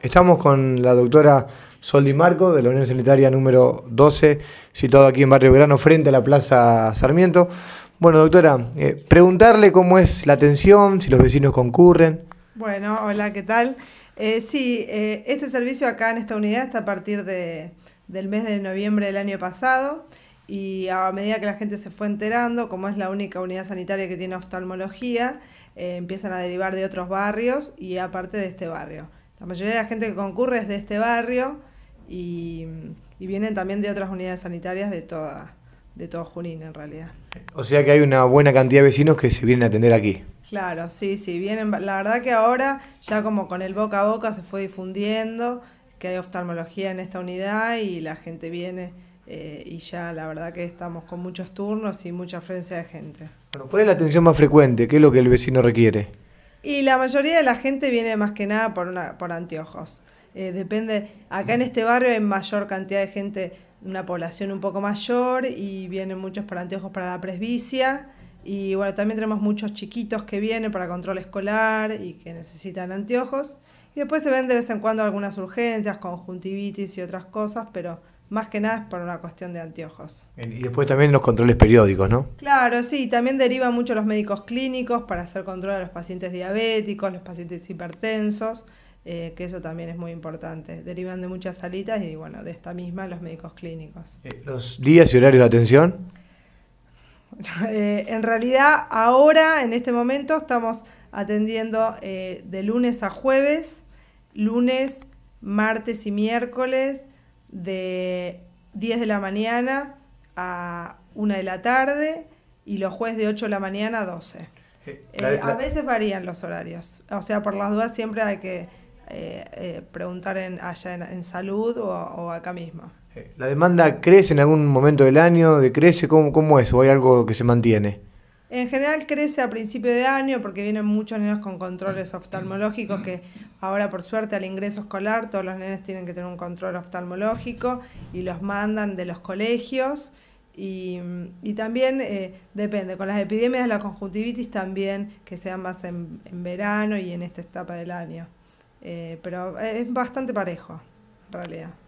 Estamos con la doctora Soldi Marco, de la Unión Sanitaria número 12, situado aquí en Barrio Verano, frente a la Plaza Sarmiento. Bueno, doctora, eh, preguntarle cómo es la atención, si los vecinos concurren. Bueno, hola, ¿qué tal? Eh, sí, eh, este servicio acá en esta unidad está a partir del mes de noviembre del año pasado y a medida que la gente se fue enterando, como es la única unidad sanitaria que tiene oftalmología, empiezan a derivar de otros barrios y aparte de este barrio la mayoría de la gente que concurre es de este barrio y, vienen también de otras unidades sanitarias de toda, de todo Junín en realidad. O sea que hay una buena cantidad de vecinos que se vienen a atender aquí. Claro, sí, sí, vienen, la verdad que ahora ya como con el boca a boca se fue difundiendo que hay oftalmología en esta unidad y la gente viene eh, y ya la verdad que estamos con muchos turnos y mucha afluencia de gente. ¿cuál es la atención más frecuente? ¿Qué es lo que el vecino requiere? Y la mayoría de la gente viene más que nada por, una, por anteojos. Eh, depende, acá en mm. este barrio hay mayor cantidad de gente, una población un poco mayor y vienen muchos por anteojos para la presbicia. Y bueno, también tenemos muchos chiquitos que vienen para control escolar y que necesitan anteojos. Y después se ven de vez en cuando algunas urgencias, conjuntivitis y otras cosas, pero más que nada es por una cuestión de anteojos. Y después también los controles periódicos, ¿no? Claro, sí, también derivan mucho los médicos clínicos para hacer control a los pacientes diabéticos, los pacientes hipertensos, eh, que eso también es muy importante. Derivan de muchas salitas y bueno, de esta misma los médicos clínicos. Eh, ¿Los días y horarios de atención? Eh, en realidad, ahora, en este momento, estamos atendiendo de lunes a jueves, lunes, martes y miércoles de 10 de la mañana a 1 de la tarde y los jueves de 8 de la mañana a 12. Eh, a veces varían los horarios. O sea, por las dudas siempre hay que eh, eh, preguntar en, allá en, salud o, acá mismo. ¿La demanda crece en algún momento del año? ¿Decrece? ¿Cómo, ¿Cómo es? ¿O hay algo que se mantiene? En general crece a principio de año porque vienen muchos niños con controles oftalmológicos que Ahora, por suerte, al ingreso escolar todos los nenes tienen que tener un control oftalmológico y los mandan de los colegios. Y, también eh, depende, con las epidemias de la conjuntivitis también, que sean más en, verano y en esta etapa del año. Eh, pero eh, es bastante parejo, en realidad.